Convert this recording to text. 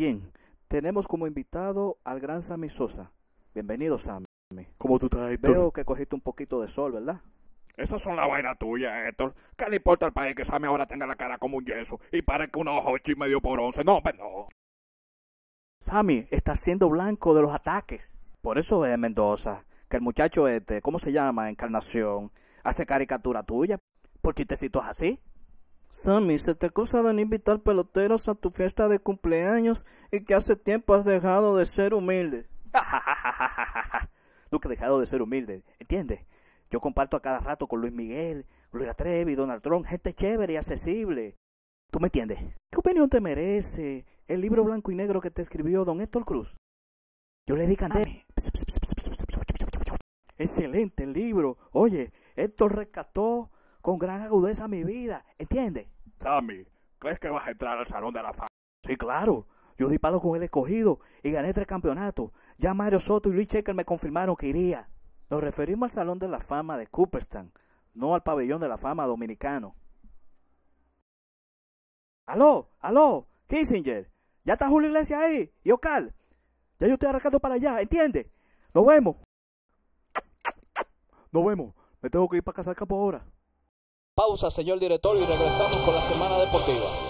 Bien, tenemos como invitado al gran Sammy Sosa. Bienvenido, Sammy. Como tú estás, Héctor? Veo que cogiste un poquito de sol, ¿verdad? Esas son la vaina tuya, Héctor. ¿Qué le importa al país que Sammy ahora tenga la cara como un yeso y parezca un ojo y medio por once? No, pero no. Sammy está siendo blanco de los ataques. Por eso es Mendoza, que el muchacho este, ¿cómo se llama? Encarnación, hace caricatura tuya por chistecitos así. Sammy, se te acusa de no invitar peloteros a tu fiesta de cumpleaños y que hace tiempo has dejado de ser humilde. Nunca he dejado de ser humilde, ¿entiendes? Yo comparto a cada rato con Luis Miguel, Luis Atrevi, Donald Trump, gente chévere y accesible. ¿Tú me entiendes? ¿Qué opinión te merece el libro blanco y negro que te escribió don Héctor Cruz? Yo le di candela. Excelente el libro. Oye, Héctor rescató con gran agudeza mi vida, ¿entiendes? Sammy, ¿crees que vas a entrar al Salón de la Fama? Sí, claro. Yo di palo con el escogido y gané tres campeonatos. Ya Mario Soto y Luis Checker me confirmaron que iría. Nos referimos al Salón de la Fama de Cooperstown, no al Pabellón de la Fama dominicano. Aló, aló, Kissinger, ya está Julio Iglesias ahí y Ocal. Ya yo estoy arrancando para allá, ¿entiendes? Nos vemos. Nos vemos. Me tengo que ir para casa campo ahora. Pausa, señor director, y regresamos con la semana deportiva.